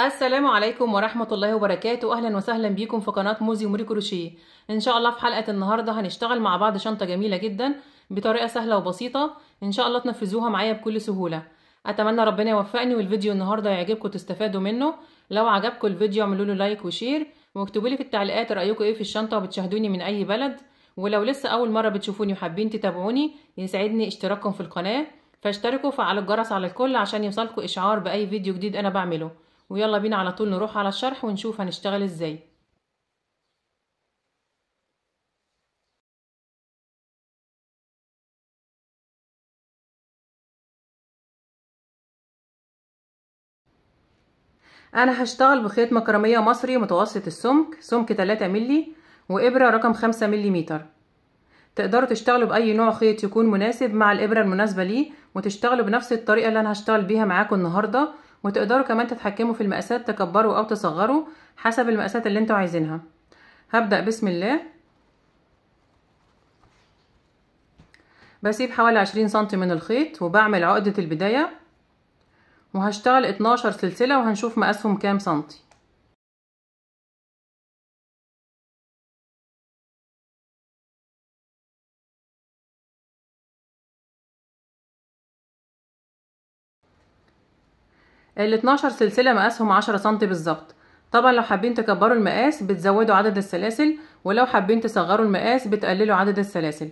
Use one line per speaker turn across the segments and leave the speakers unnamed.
السلام عليكم ورحمة الله وبركاته أهلا وسهلا بيكم في قناة موزي وموري كروشيه إن شاء الله في حلقة النهاردة هنشتغل مع بعض شنطة جميلة جدا بطريقة سهلة وبسيطة إن شاء الله تنفذوها معايا بكل سهولة أتمنى ربنا يوفقني والفيديو النهاردة يعجبكم تستفادوا منه لو عجبكم الفيديو اعملوا له لايك وشير واكتبوا لي في التعليقات رأيكم إيه في الشنطة وبتشاهدوني من أي بلد ولو لسه أول مرة بتشوفوني وحابين تتابعوني يسعدني اشتراككم في القناة فاشتركوا وفعلوا الجرس على الكل عشان يوصلكم إشعار بأي فيديو جديد أنا بعمله ويلا بينا على طول نروح على الشرح ونشوف هنشتغل ازاي انا هشتغل بخيط مكرميه مصري متوسط السمك سمك 3 ملي وابره رقم 5 ملم تقدروا تشتغلوا باي نوع خيط يكون مناسب مع الابره المناسبه ليه وتشتغلوا بنفس الطريقه اللي انا هشتغل بيها معاكم النهارده وتقدروا كمان تتحكموا في المقاسات تكبروا او تصغروا حسب المقاسات اللي انتوا عايزينها هبدأ بسم الله بسيب حوالي عشرين سنتي من الخيط وبعمل عقدة البداية وهشتغل اتناشر سلسلة وهنشوف مقاسهم كام سنتي ال 12 سلسله مقاسهم 10 سم بالظبط طبعا لو حابين تكبروا المقاس بتزودوا عدد السلاسل ولو حابين تصغروا المقاس بتقللوا عدد السلاسل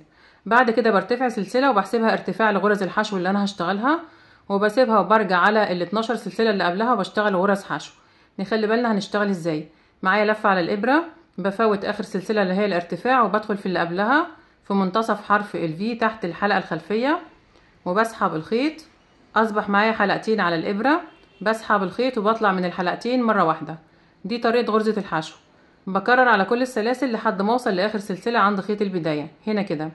بعد كده برتفع سلسله وبحسبها ارتفاع لغرز الحشو اللي انا هشتغلها وبسيبها وبرجع على ال 12 سلسله اللي قبلها وبشتغل غرز حشو نخلي بالنا هنشتغل ازاي معايا لفه على الابره بفوت اخر سلسله اللي هي الارتفاع وبدخل في اللي قبلها في منتصف حرف الفي تحت الحلقه الخلفيه وبسحب الخيط اصبح معايا حلقتين على الابره بسحب الخيط وبطلع من الحلقتين مرة واحدة دي طريقة غرزة الحشو بكرر على كل السلاسل لحد ما اوصل لاخر سلسلة عند خيط البداية هنا كده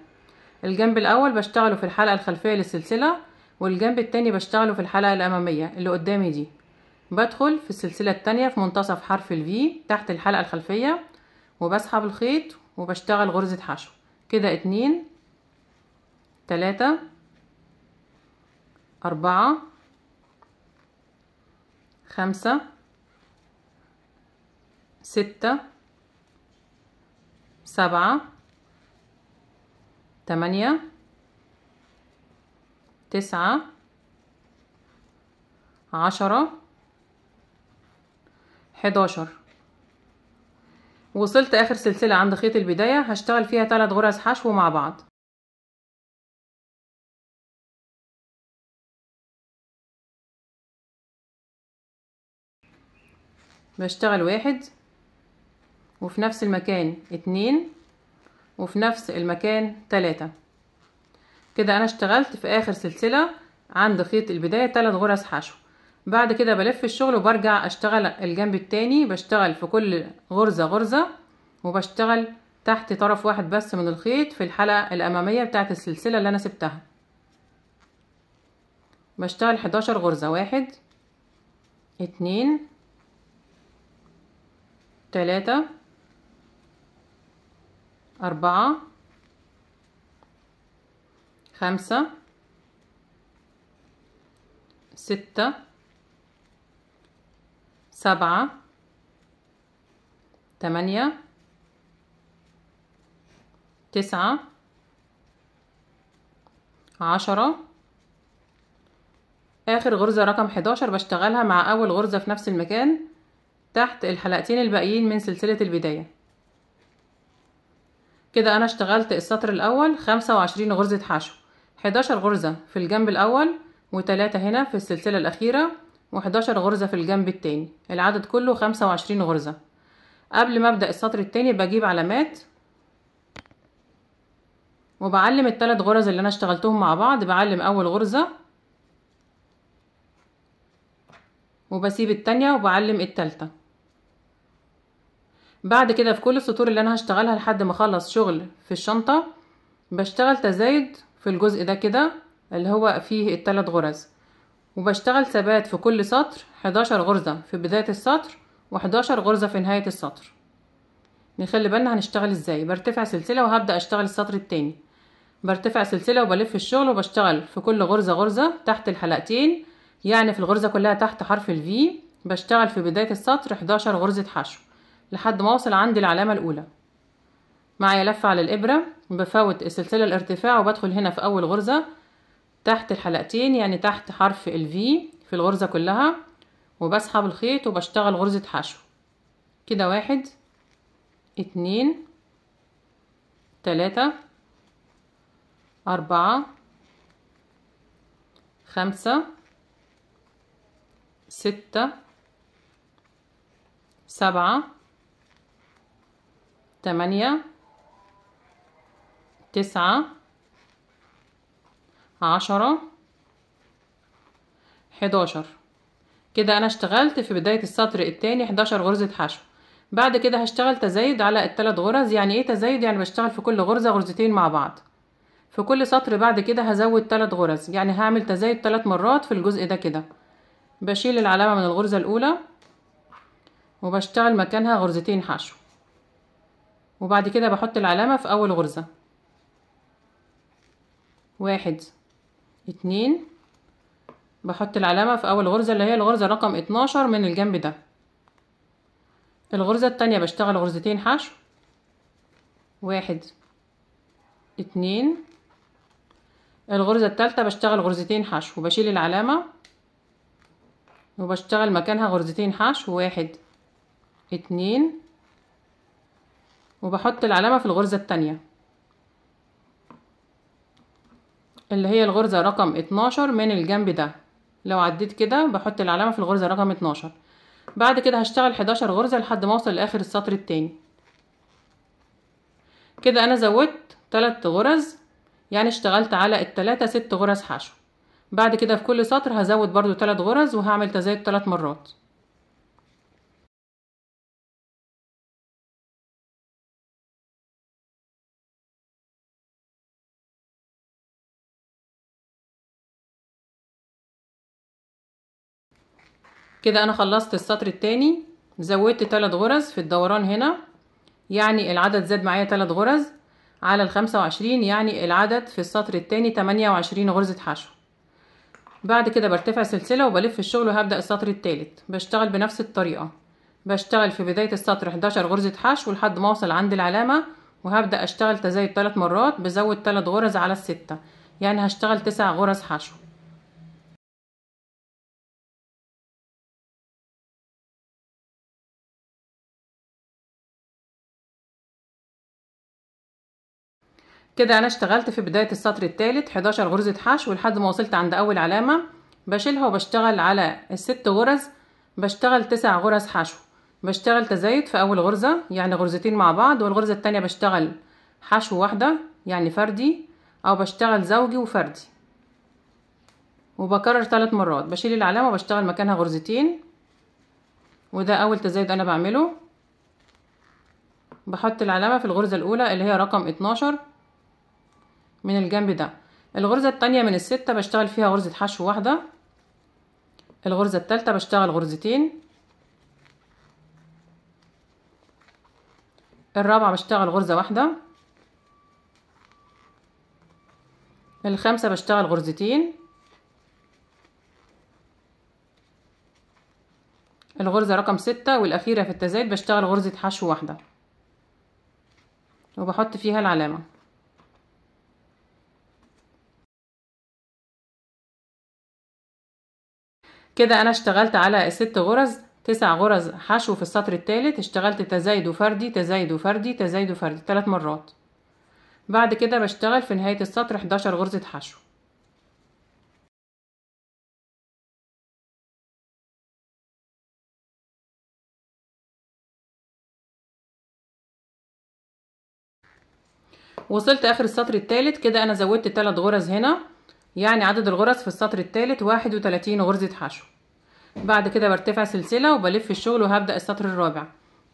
الجنب الاول بشتغله في الحلقة الخلفية للسلسلة والجنب التاني بشتغله في الحلقة الامامية اللي قدامي دي بدخل في السلسلة التانية في منتصف حرف ال في تحت الحلقة الخلفية وبسحب الخيط وبشتغل غرزة حشو كده اتنين تلاتة أربعة خمسة ستة سبعة تمانية تسعة عشرة حداشر وصلت اخر سلسلة عند خيط البداية هشتغل فيها ثلاث غرز حشو مع بعض بشتغل واحد وفي نفس المكان اتنين وفي نفس المكان تلاتة كده انا اشتغلت في اخر سلسلة عند خيط البداية تلات غرز حشو بعد كده بلف الشغل وبرجع اشتغل الجنب التاني بشتغل في كل غرزة غرزة وبشتغل تحت طرف واحد بس من الخيط في الحلقة الامامية بتاعت السلسلة اللي انا سبتها بشتغل 11 غرزة واحد اتنين تلاتة أربعة خمسة ستة سبعة تمانية تسعة عشرة آخر غرزة رقم حداشر بشتغلها مع أول غرزة في نفس المكان تحت الحلقتين الباقيين من سلسلة البداية كده أنا اشتغلت السطر الأول خمسة وعشرين غرزة حشو حداشر غرزة في الجنب الأول وتلاتة هنا في السلسلة الأخيرة وحداشر غرزة في الجنب التاني العدد كله خمسة وعشرين غرزة قبل ما أبدأ السطر التاني بجيب علامات وبعلم التلات غرز اللي أنا اشتغلتهم مع بعض بعلم أول غرزة وبسيب التانية وبعلم التالتة بعد كده في كل السطور اللي انا هشتغلها لحد ما اخلص شغل في الشنطة بشتغل تزايد في الجزء ده كده اللي هو فيه التلات غرز وبشتغل ثبات في كل سطر 11 غرزة في بداية السطر و11 غرزة في نهاية السطر نخلي بالنا هنشتغل ازاي برتفع سلسلة وهبدأ اشتغل السطر التاني برتفع سلسلة وبلف الشغل وبشتغل في كل غرزة غرزة تحت الحلقتين يعني في الغرزة كلها تحت حرف الفي بشتغل في بداية السطر 11 غرزة حشو لحد ما اوصل عند العلامة الاولى معايا لفة على الابرة بفوت السلسلة الارتفاع وبدخل هنا في اول غرزة تحت الحلقتين يعني تحت حرف ال V في الغرزة كلها وبسحب الخيط وبشتغل غرزة حشو كده واحد اتنين تلاتة أربعة خمسة ستة سبعة تمانية تسعة عشرة حداشر كده أنا اشتغلت في بداية السطر التاني حداشر غرزة حشو بعد كده هشتغل تزايد على التلات غرز يعني ايه تزايد يعني بشتغل في كل غرزة غرزتين مع بعض في كل سطر بعد كده هزود تلات غرز يعني هعمل تزايد تلات مرات في الجزء ده كده بشيل العلامة من الغرزة الأولى وبشتغل مكانها غرزتين حشو وبعد كده بحط العلامة في أول غرزة واحد اتنين بحط العلامة في أول غرزة اللي هي الغرزة رقم اتناشر من الجنب ده الغرزة التانية بشتغل غرزتين حشو واحد اتنين الغرزة التالتة بشتغل غرزتين حشو وبشيل العلامة وبشتغل مكانها غرزتين حشو واحد اتنين وبحط العلامة في الغرزة التانية اللي هي الغرزة رقم اتناشر من الجنب ده لو عديت كده بحط العلامة في الغرزة رقم اتناشر بعد كده هشتغل حداشر غرزة لحد ما اوصل لاخر السطر التاني كده انا زودت تلات غرز يعني اشتغلت على التلاتة ست غرز حشو بعد كده في كل سطر هزود برضو تلات غرز وهعمل تزايد تلات مرات كده انا خلصت السطر التاني زودت تلات غرز في الدوران هنا يعني العدد زاد معايا تلات غرز على الخمسة وعشرين يعني العدد في السطر التاني تمانية وعشرين غرزة حشو بعد كده برتفع سلسلة وبلف الشغل وهبدأ السطر التالت بشتغل بنفس الطريقة بشتغل في بداية السطر 11 غرزة حشو لحد ما اوصل عند العلامة وهبدأ اشتغل تزايد ثلاث مرات بزود ثلاث غرز على الستة يعني هشتغل تسع غرز حشو كده انا اشتغلت في بداية السطر الثالث 11 غرزة حشو لحد ما وصلت عند اول علامة بشيلها وبشتغل على الست غرز بشتغل تسع غرز حشو بشتغل تزايد في اول غرزة يعني غرزتين مع بعض والغرزة التانية بشتغل حشو واحدة يعني فردي او بشتغل زوجي وفردي وبكرر ثلاث مرات بشيل العلامة وبشتغل مكانها غرزتين وده اول تزايد انا بعمله بحط العلامة في الغرزة الاولى اللي هي رقم 12 من الجنب ده الغرزة التانية من الستة بشتغل فيها غرزة حشو واحدة الغرزة التالتة بشتغل غرزتين الرابعة بشتغل غرزة واحدة الخامسة بشتغل غرزتين الغرزة رقم ستة والأخيرة في التزايد بشتغل غرزة حشو واحدة وبحط فيها العلامة
كده أنا اشتغلت
على الست غرز تسع غرز حشو في السطر الثالث اشتغلت تزايد وفردي تزايد وفردي تزايد وفردي ثلاث مرات بعد كده بشتغل في نهاية السطر 11
غرزة حشو
وصلت اخر السطر الثالث كده انا زودت ثلاث غرز هنا يعني عدد الغرز في السطر الثالث واحد وتلاتين غرزة حشو بعد كده برتفع سلسلة وبلف الشغل وهبدأ السطر الرابع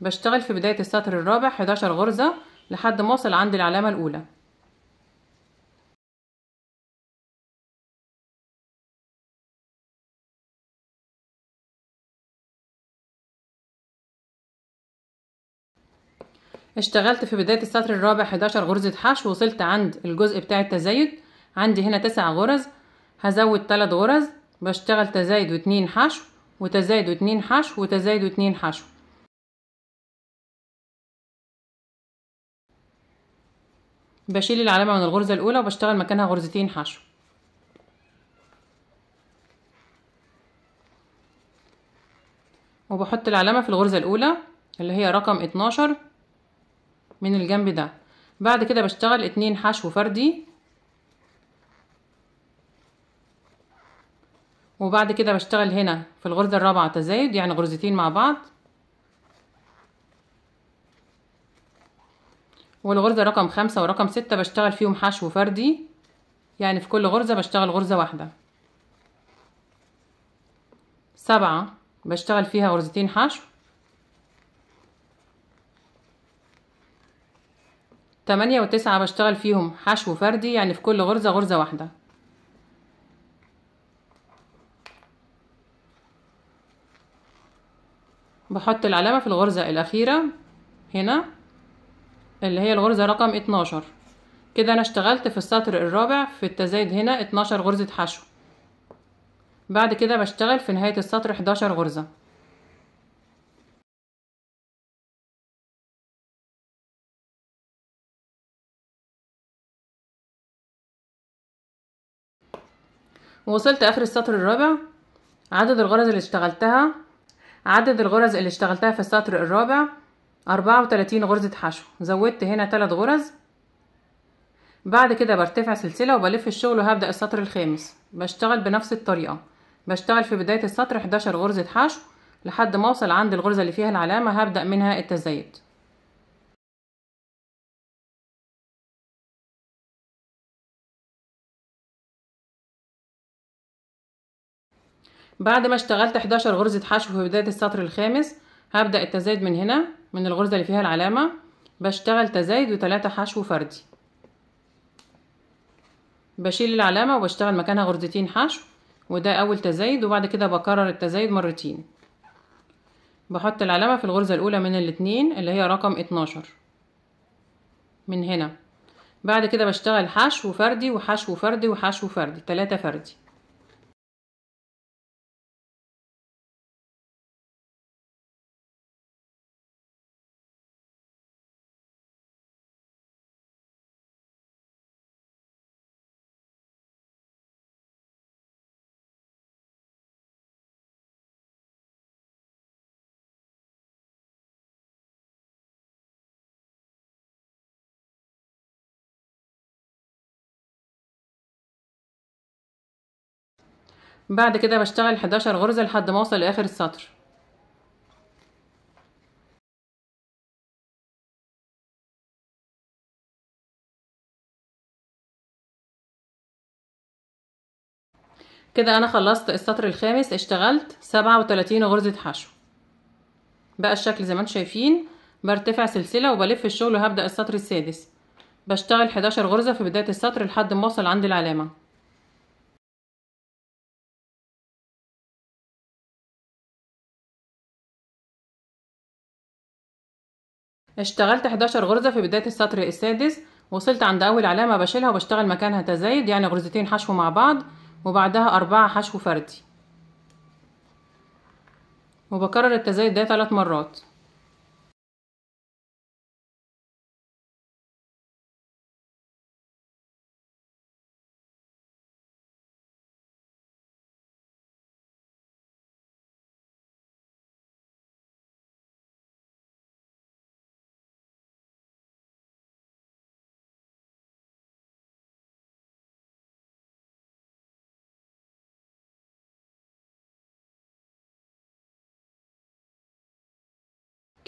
بشتغل في بداية السطر الرابع حداشر غرزة لحد ما اوصل عند العلامة الأولى اشتغلت في بداية السطر الرابع 11 غرزة حشو وصلت عند الجزء بتاع التزايد عندي هنا تسع غرز هزود تلات غرز بشتغل تزايد واتنين حشو وتزايد واتنين حشو وتزايد واتنين حشو بشيل العلامة من الغرزة الأولى وبشتغل مكانها غرزتين حشو وبحط العلامة في الغرزة الأولى اللي هي رقم اتناشر من الجنب ده بعد كده بشتغل اتنين حشو فردي وبعد كده بشتغل هنا في الغرزة الرابعة تزايد يعني غرزتين مع بعض والغرزة رقم خمسة ورقم ستة بشتغل فيهم حشو فردي يعني في كل غرزة بشتغل غرزة واحدة سبعة بشتغل فيها غرزتين حشو تمانية وتسعة بشتغل فيهم حشو فردي يعني في كل غرزة غرزة واحدة بحط العلامة في الغرزة الأخيرة هنا اللي هي الغرزة رقم اتناشر كده أنا اشتغلت في السطر الرابع في التزايد هنا اتناشر غرزة حشو بعد كده بشتغل في نهاية السطر
حداشر
غرزة
وصلت اخر السطر الرابع عدد الغرز اللي اشتغلتها عدد الغرز اللي اشتغلتها في السطر الرابع أربعة وتلاتين غرزة حشو زودت هنا تلات غرز بعد كده برتفع سلسلة وبلف الشغل وهبدأ السطر الخامس بشتغل بنفس الطريقة بشتغل في بداية السطر 11 غرزة حشو لحد ما اوصل عند الغرزة اللي فيها العلامة هبدأ منها التزايد
بعد ما اشتغلت 11
غرزة حشو في بداية السطر الخامس هبدأ التزايد من هنا من الغرزة اللي فيها العلامة بشتغل تزايد وتلاتة حشو فردي بشيل العلامة وبشتغل مكانها غرزتين حشو وده أول تزايد وبعد كده بكرر التزايد مرتين بحط العلامة في الغرزة الأولى من الاتنين اللي هي رقم اتناشر من هنا بعد كده بشتغل حشو فردي وحشو فردي وحشو فردي تلاتة فردي
بعد كده بشتغل 11 غرزة لحد ما اوصل لاخر السطر
كده انا خلصت السطر الخامس اشتغلت 37 غرزة حشو بقى الشكل زي ما انتم شايفين برتفع سلسلة وبلف الشغل وهبدأ السطر السادس بشتغل 11 غرزة في بداية السطر لحد ما اوصل عند
العلامة
اشتغلت
11 غرزة في بداية السطر السادس وصلت عند أول علامة بشيلها وبشتغل مكانها تزايد يعني غرزتين حشو مع بعض وبعدها أربعة حشو فردي وبكرر التزايد ده ثلاث مرات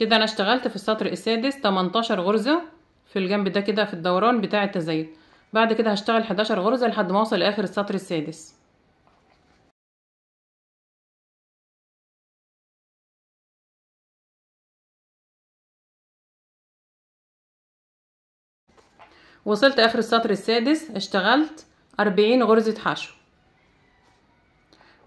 كده انا اشتغلت في السطر السادس 18 غرزة في الجنب ده كده في الدوران بتاع التزايد بعد كده هشتغل 11 غرزة لحد ما اوصل لاخر السطر السادس وصلت اخر السطر السادس اشتغلت 40 غرزة حشو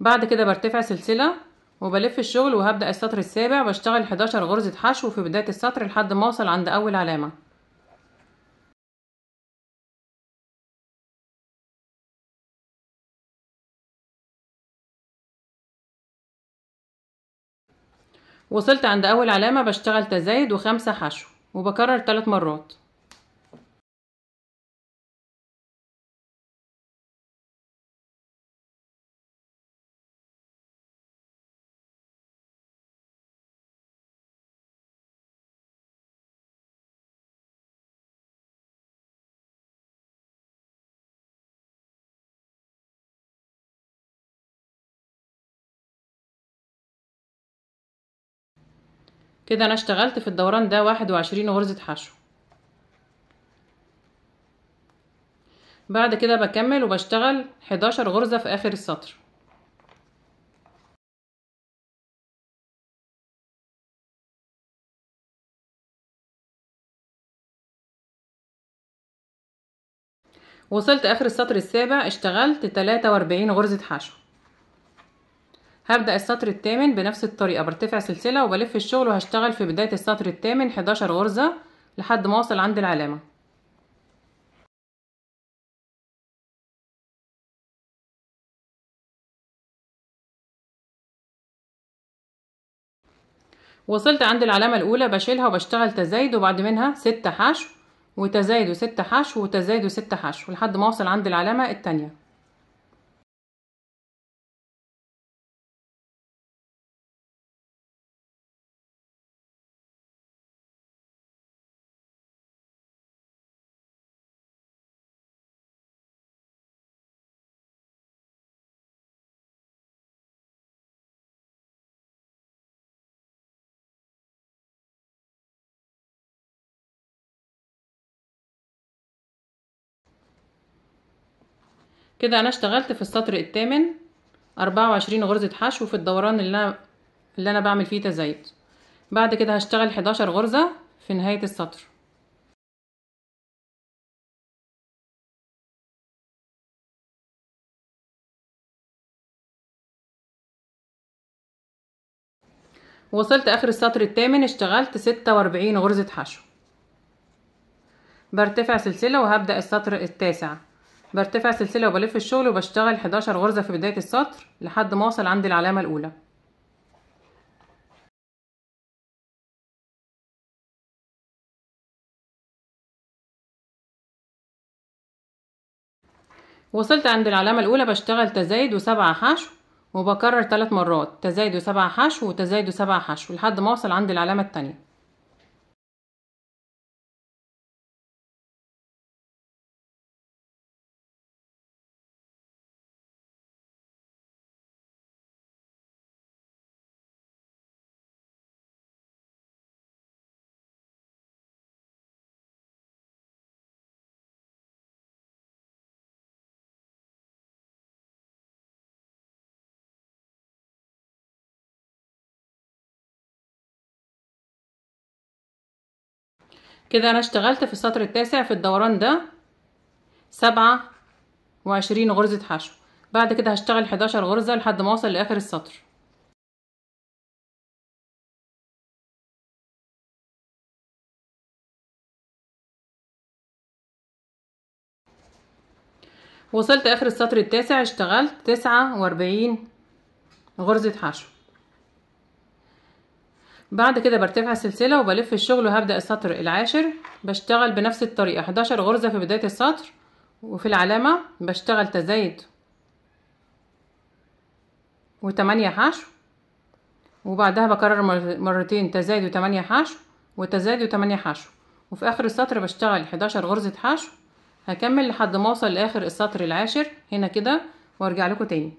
بعد كده برتفع سلسلة وبلف الشغل وهبدأ السطر السابع بشتغل 11 غرزة حشو في بداية السطر لحد ما اوصل عند أول
علامة وصلت عند أول علامة بشتغل تزايد وخمسة حشو وبكرر ثلاث مرات
كده انا اشتغلت في الدوران ده واحد وعشرين غرزة حشو بعد كده بكمل وبشتغل حداشر غرزة في اخر السطر
وصلت اخر السطر السابع
اشتغلت تلاتة واربعين غرزة حشو هبدأ السطر الثامن بنفس الطريقة برتفع سلسلة وبلف الشغل وهشتغل في بداية السطر الثامن 11 غرزة لحد ما اوصل عند العلامة وصلت عند العلامة الأولى بشيلها وبشتغل تزايد وبعد منها ستة حشو وتزايد وستة حشو وتزايد وستة حشو لحد ما اوصل عند العلامة الثانيه كده انا اشتغلت في السطر الثامن أربعة وعشرين غرزة حشو في الدوران اللي انا اللي انا بعمل فيه تزايد بعد كده هشتغل حداشر غرزة في نهاية السطر وصلت اخر السطر الثامن اشتغلت ستة واربعين غرزة حشو برتفع سلسلة وهبدأ السطر التاسع برتفع سلسلة وبلف الشغل وبشتغل 11 غرزة في بداية السطر لحد ما أوصل عند العلامة الأولى وصلت عند العلامة الأولى بشتغل تزايد وسبعة حشو وبكرر ثلاث مرات تزايد وسبعة حشو وتزايد وسبعة حشو لحد ما أوصل عند العلامة التانية كده أنا اشتغلت في السطر التاسع في الدوران ده سبعة وعشرين غرزة حشو بعد كده هشتغل حداشر غرزة لحد ما أوصل لآخر السطر
وصلت
آخر
السطر التاسع اشتغلت تسعة وأربعين غرزة حشو بعد كده برتفع سلسلة وبلف الشغل وهبدأ السطر العاشر بشتغل بنفس الطريقة 11 غرزة في بداية السطر وفي العلامة بشتغل تزايد وتمانية حشو وبعدها بكرر مرتين تزايد وتمانية حشو وتزايد وتمانية حشو وفي آخر السطر بشتغل 11 غرزة حشو هكمل لحد ما اوصل لآخر السطر العاشر هنا كده وارجع لكم تاني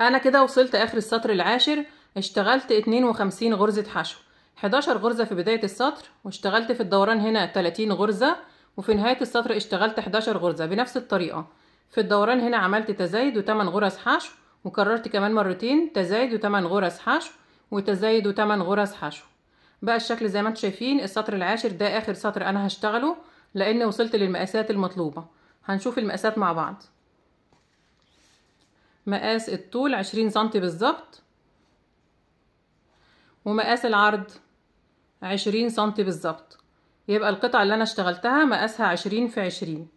انا كده وصلت اخر السطر العاشر اشتغلت 52 غرزة حشو 11 غرزة في بداية السطر واشتغلت في الدوران هنا 30 غرزة وفي نهاية السطر اشتغلت 11 غرزة بنفس الطريقة في الدوران هنا عملت تزايد وتمن غرز حشو وكررت كمان مرتين تزايد وتمن غرز حشو وتزايد وتمن غرز حشو بقى الشكل زي ما انتم شايفين السطر العاشر ده اخر سطر انا هشتغله لان وصلت للمقاسات المطلوبة هنشوف المقاسات مع بعض مقاس الطول عشرين سنتي بالظبط ومقاس العرض عشرين سنتي بالظبط يبقى القطعة اللي أنا اشتغلتها مقاسها عشرين في عشرين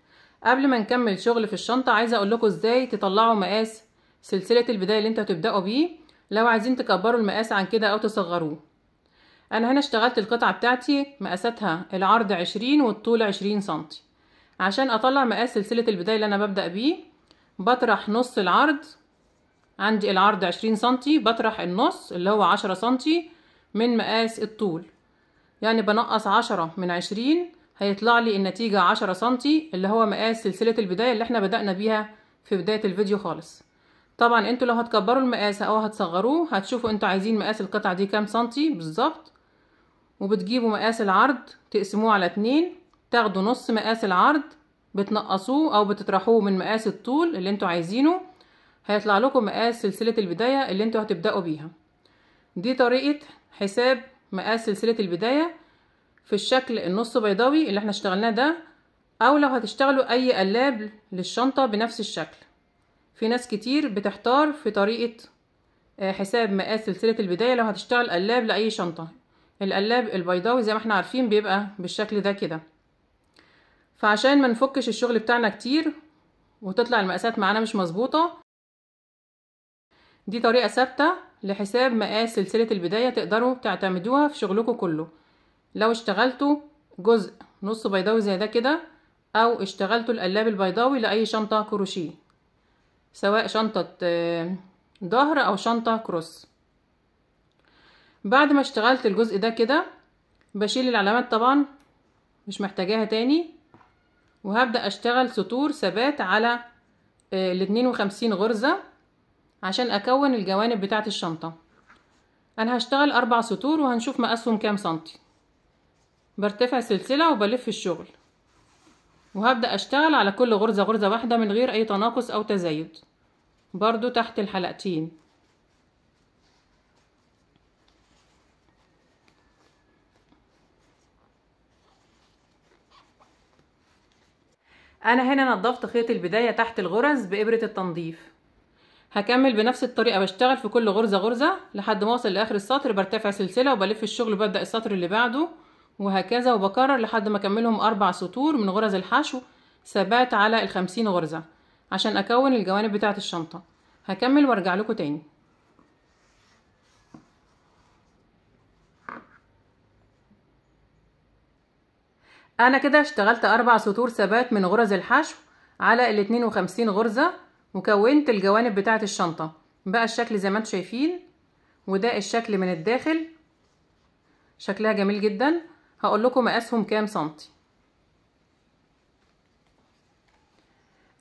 قبل ما نكمل شغل في الشنطة عايزة أقول لكم إزاي تطلعوا مقاس سلسلة البداية اللي انتوا هتبدأوا بيه لو عايزين تكبروا المقاس عن كده أو تصغروه أنا هنا اشتغلت القطعة بتاعتي مقاساتها العرض عشرين والطول عشرين سنتي عشان أطلع مقاس سلسلة البداية اللي أنا ببدأ بيه بطرح نص العرض عندي العرض عشرين سنتي بطرح النص اللي هو عشرة سنتي من مقاس الطول يعني بنقص عشرة من عشرين هيطلع لي النتيجة عشرة سنتي اللي هو مقاس سلسلة البداية اللي احنا بدأنا بيها في بداية الفيديو خالص طبعا انتوا لو هتكبروا المقاس او هتصغروه هتشوفوا انتوا عايزين مقاس القطعة دي كام سنتي بالظبط وبتجيبوا مقاس العرض تقسموه على اتنين تاخدوا نص مقاس العرض بتنقصوه او بتطرحوه من مقاس الطول اللي انتوا عايزينه هيطلع لكم مقاس سلسلة البداية اللي انتوا هتبدأوا بيها دي طريقة حساب مقاس سلسلة البداية في الشكل النص بيضاوي اللي احنا اشتغلناه ده او لو هتشتغلوا اي قلاب للشنطة بنفس الشكل في ناس كتير بتحتار في طريقة آه، حساب مقاس سلسلة البداية لو هتشتغل قلاب لأي شنطة القلاب البيضاوي زي ما احنا عارفين بيبقى بالشكل ده كده فعشان ما نفكش الشغل بتاعنا كتير وتطلع المقاسات معانا مش مظبوطة دي طريقة ثابتة لحساب مقاس سلسلة البداية تقدروا تعتمدوها في شغلكم كله لو اشتغلتوا جزء نص بيضاوي زي ده كده أو اشتغلتوا القلاب البيضاوي لأي شنطة كروشيه سواء شنطة آه، ظهر أو شنطة كروس بعد ما اشتغلت الجزء ده كده بشيل العلامات طبعا مش محتاجاها تاني وهبدأ اشتغل سطور ثبات على آه، الاتنين وخمسين غرزة عشان أكون الجوانب بتاعة الشنطة أنا هشتغل أربع سطور وهنشوف مقاسهم كام سنتي برتفع سلسلة وبلف الشغل وهبدأ أشتغل على كل غرزة غرزة واحدة من غير أي تناقص أو تزايد برضو تحت الحلقتين أنا هنا نظفت خيط البداية تحت الغرز بإبرة التنظيف هكمل بنفس الطريقة بشتغل في كل غرزة غرزة لحد ما اوصل لاخر السطر برتفع سلسلة وبلف الشغل وببدأ السطر اللي بعده وهكذا وبكرر لحد ما اكملهم اربع سطور من غرز الحشو ثبات على الخمسين غرزة عشان اكون الجوانب بتاعة الشنطة هكمل وارجع لكم تاني انا كده اشتغلت اربع سطور ثبات من غرز الحشو على الاتنين وخمسين غرزة وكونت الجوانب بتاعة الشنطة بقى الشكل زي ما انتم شايفين وده الشكل من الداخل شكلها جميل جدا هقول لكم مقاسهم كام سنتي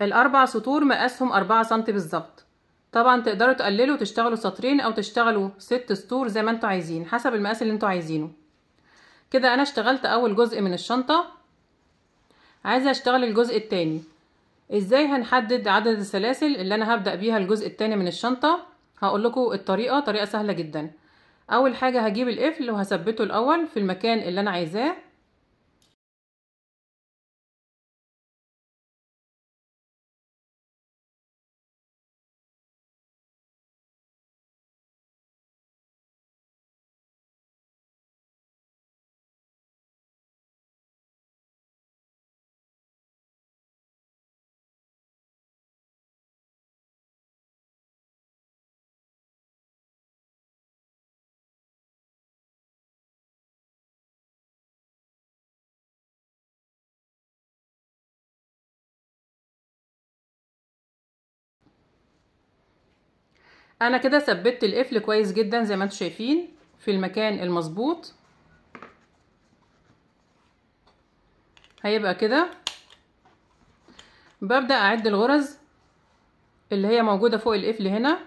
الاربع سطور مقاسهم أربعة سنتي بالظبط طبعا تقدروا تقللوا تشتغلوا سطرين او تشتغلوا ست سطور زي ما انتوا عايزين حسب المقاس اللي انتوا عايزينه كده انا اشتغلت اول جزء من الشنطه عايزه اشتغل الجزء التاني ازاي هنحدد عدد السلاسل اللي انا هبدأ بيها الجزء التاني من الشنطة هقول لكم الطريقة طريقة سهلة جدا اول حاجة هجيب القفل وهثبته الاول في
المكان
اللي انا عايزاه
انا كده ثبتت القفل كويس جدا زي ما انتم شايفين في المكان المظبوط هيبقى كده ببدأ أعد الغرز اللي هي موجودة فوق القفل هنا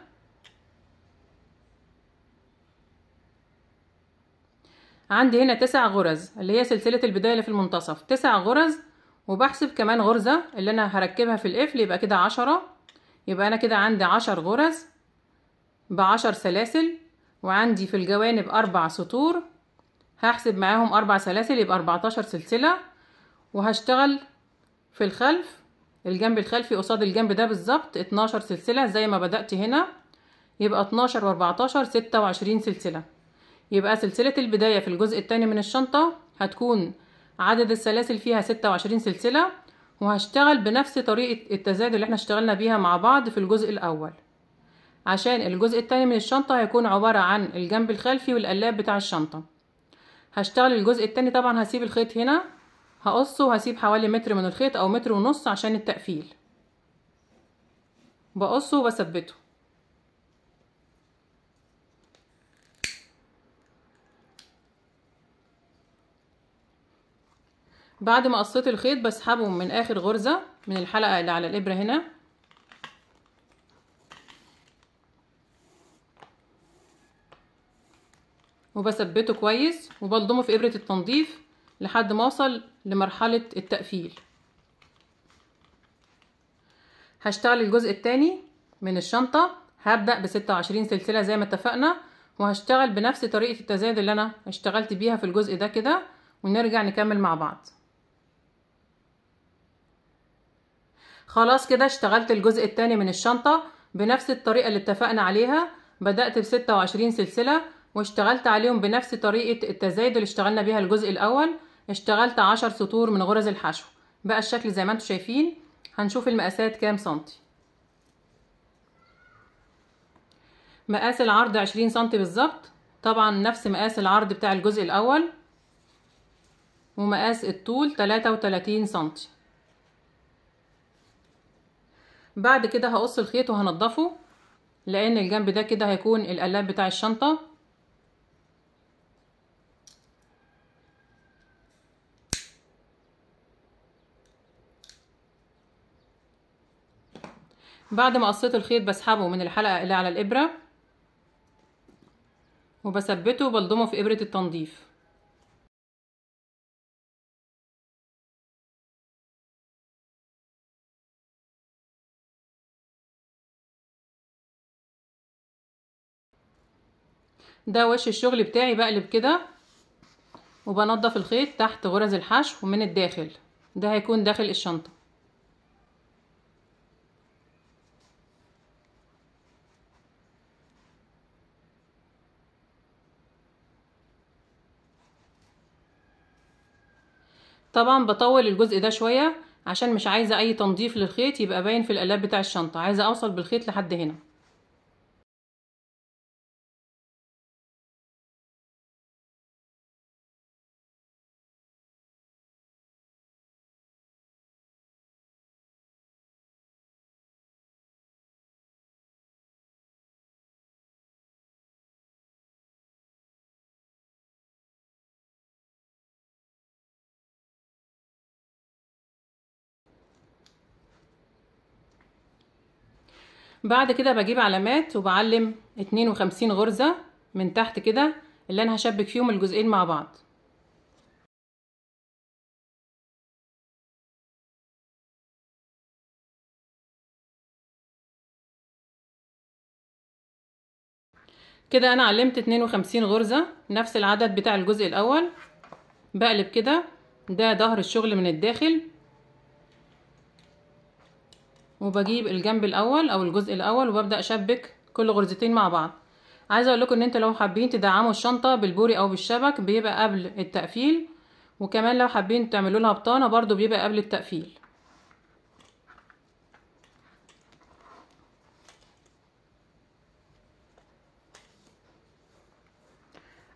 عندي هنا تسع غرز اللي هي سلسلة البداية اللي في المنتصف تسع غرز وبحسب كمان غرزة اللي أنا هركبها في القفل يبقى كده عشرة يبقى أنا كده عندي عشر غرز بعشر سلاسل وعندي في الجوانب أربع سطور هحسب معاهم أربع سلاسل يبقى أربعتاشر سلسلة وهشتغل في الخلف الجنب الخلفي قصاد الجنب ده بالظبط اتناشر سلسلة زي ما بدأت هنا يبقى اتناشر واربعتاشر ستة وعشرين سلسلة يبقى سلسلة البداية في الجزء التاني من الشنطة هتكون عدد السلاسل فيها ستة وعشرين سلسلة وهشتغل بنفس طريقة التزايد اللي احنا اشتغلنا بيها مع بعض في الجزء الأول عشان الجزء التاني من الشنطة هيكون عبارة عن الجنب الخلفي والقلاب بتاع الشنطة هشتغل الجزء التاني طبعا هسيب الخيط هنا هقصه وهسيب حوالي متر من الخيط او متر ونص عشان التقفيل بقصه وبثبته بعد ما قصيت الخيط بسحبه من اخر غرزة من الحلقة اللي على الابرة هنا وبثبته كويس وبلضمه في ابرة التنظيف لحد ما اوصل لمرحلة التقفيل هشتغل الجزء التاني من الشنطة هبدأ بستة وعشرين سلسلة زي ما اتفقنا وهشتغل بنفس طريقة التزايد اللي انا اشتغلت بيها في الجزء ده كده ونرجع نكمل مع بعض خلاص كده اشتغلت الجزء التاني من الشنطة بنفس الطريقة اللي اتفقنا عليها بدأت بستة وعشرين سلسلة واشتغلت عليهم بنفس طريقة التزايد اللي اشتغلنا بيها الجزء الأول اشتغلت عشر سطور من غرز الحشو بقى الشكل زي ما انتم شايفين هنشوف المقاسات كام سنتي مقاس العرض عشرين سنتي بالظبط طبعا نفس مقاس العرض بتاع الجزء الأول ومقاس الطول تلاتة وتلاتين سنتي بعد كده هقص الخيط وهنضفه لأن الجنب ده كده هيكون القلاب بتاع الشنطة بعد ما قصيت الخيط بسحبه من الحلقة اللي على الإبرة وبثبته وبلضمه في إبرة التنظيف ده وش الشغل بتاعي بقلب كده وبنضف الخيط تحت غرز الحشو من الداخل ده هيكون داخل الشنطه طبعا بطول الجزء ده شوية عشان مش عايزة اي تنظيف للخيط يبقى باين في القلاب بتاع الشنطة عايزة اوصل بالخيط لحد هنا بعد كده بجيب علامات وبعلم 52 غرزة من تحت كده اللي انا هشبك فيهم الجزئين مع بعض كده انا علمت 52 غرزة نفس العدد بتاع الجزء الاول بقلب كده ده ظهر الشغل من الداخل وبجيب الجنب الاول او الجزء الاول وببدا اشبك كل غرزتين مع بعض عايزه اقول لكم ان انتوا لو حابين تدعموا الشنطه بالبوري او بالشبك بيبقى قبل التقفيل وكمان لو حابين تعملوا لها بطانه برضو بيبقى قبل التقفيل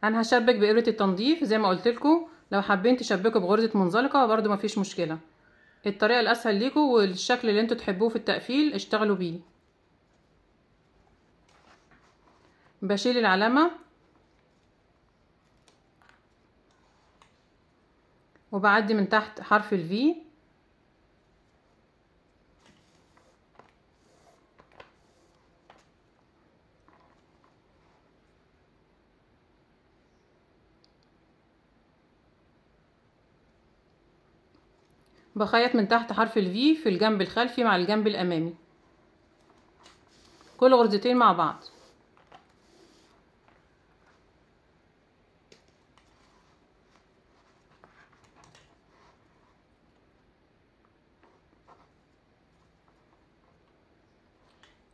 انا هشبك بابره التنظيف زي ما قلت لكم لو حابين تشبكوا بغرزه منزلقه برضو مفيش مشكله الطريقة الأسهل ليكوا والشكل اللي انتوا تحبوه في التقفيل اشتغلوا بيه بشيل العلامة وبعدي من تحت حرف الفي بخيط من تحت حرف الفي في الجنب الخلفي مع الجنب الامامي كل غرزتين مع بعض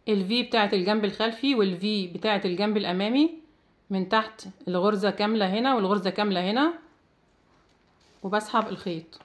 الفي بتاعة الجنب الخلفي والفي بتاعة الجنب الأمامي من تحت الغرزة كاملة هنا والغرزة كاملة هنا وبسحب الخيط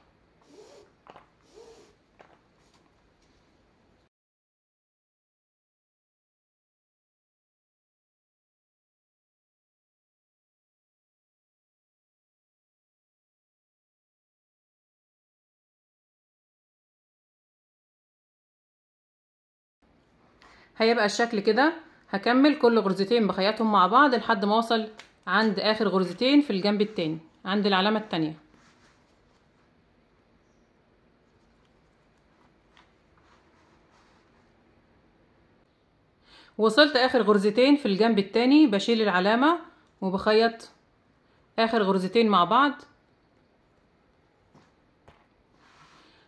هيبقى الشكل كده هكمل كل غرزتين بخيطهم مع بعض لحد ما اوصل عند اخر غرزتين في الجنب التاني عند العلامة التانية وصلت اخر غرزتين في الجنب التاني بشيل العلامة وبخيط اخر غرزتين مع بعض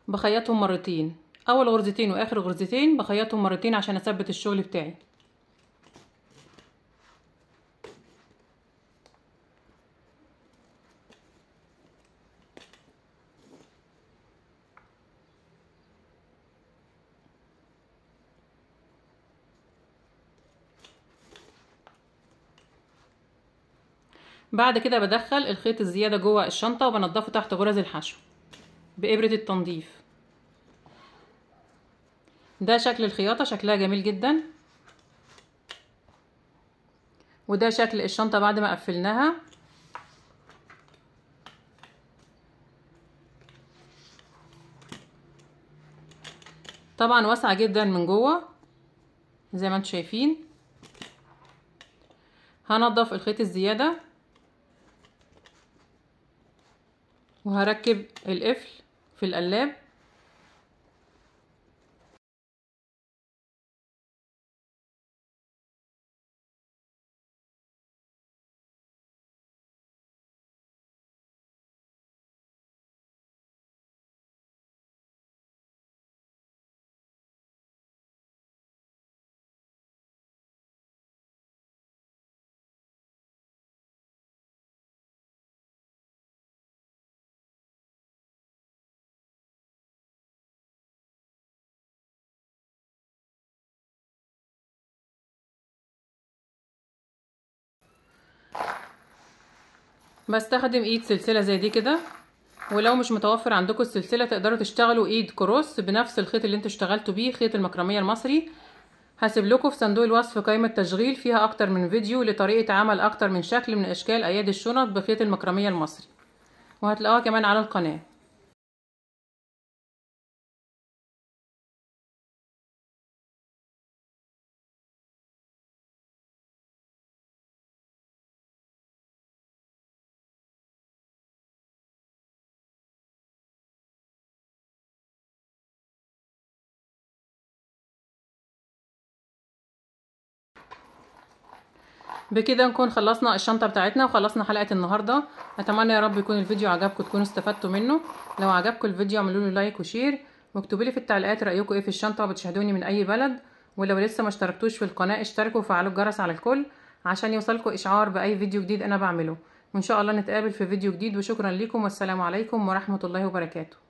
بخيطهم مرتين اول غرزتين واخر غرزتين بخيطهم مرتين عشان اثبت الشغل بتاعي بعد كده بدخل الخيط الزيادة جوه الشنطة وبنضفه تحت غرز الحشو بإبرة التنظيف ده شكل الخياطة شكلها جميل جدا وده شكل الشنطة بعد ما قفلناها طبعا واسعة جدا من جوه زي ما انتم شايفين هنضف الخيط الزيادة وهركب القفل في القلاب بستخدم ايد سلسله زي دي كده ولو مش متوفر عندكم السلسله تقدروا تشتغلوا ايد كروس بنفس الخيط اللي انتوا اشتغلتوا بيه خيط المكرميه المصري هسيب لكم في صندوق الوصف قائمه تشغيل فيها اكتر من فيديو لطريقه عمل اكتر من شكل من اشكال ايادي الشنط بخيط المكرميه المصري وهتلاقوها كمان على القناه بكده نكون خلصنا الشنطه بتاعتنا وخلصنا حلقه النهارده اتمنى يا رب يكون الفيديو عجبكم تكونوا استفدتوا منه لو عجبكم الفيديو اعملوا له لايك وشير واكتبوا لي في التعليقات رايكم ايه في الشنطه بتشاهدوني من اي بلد ولو لسه ما اشتركتوش في القناه اشتركوا وفعلوا الجرس على الكل عشان يوصلكم اشعار باي فيديو جديد انا بعمله وان شاء الله نتقابل في فيديو جديد وشكرا لكم والسلام عليكم ورحمه الله وبركاته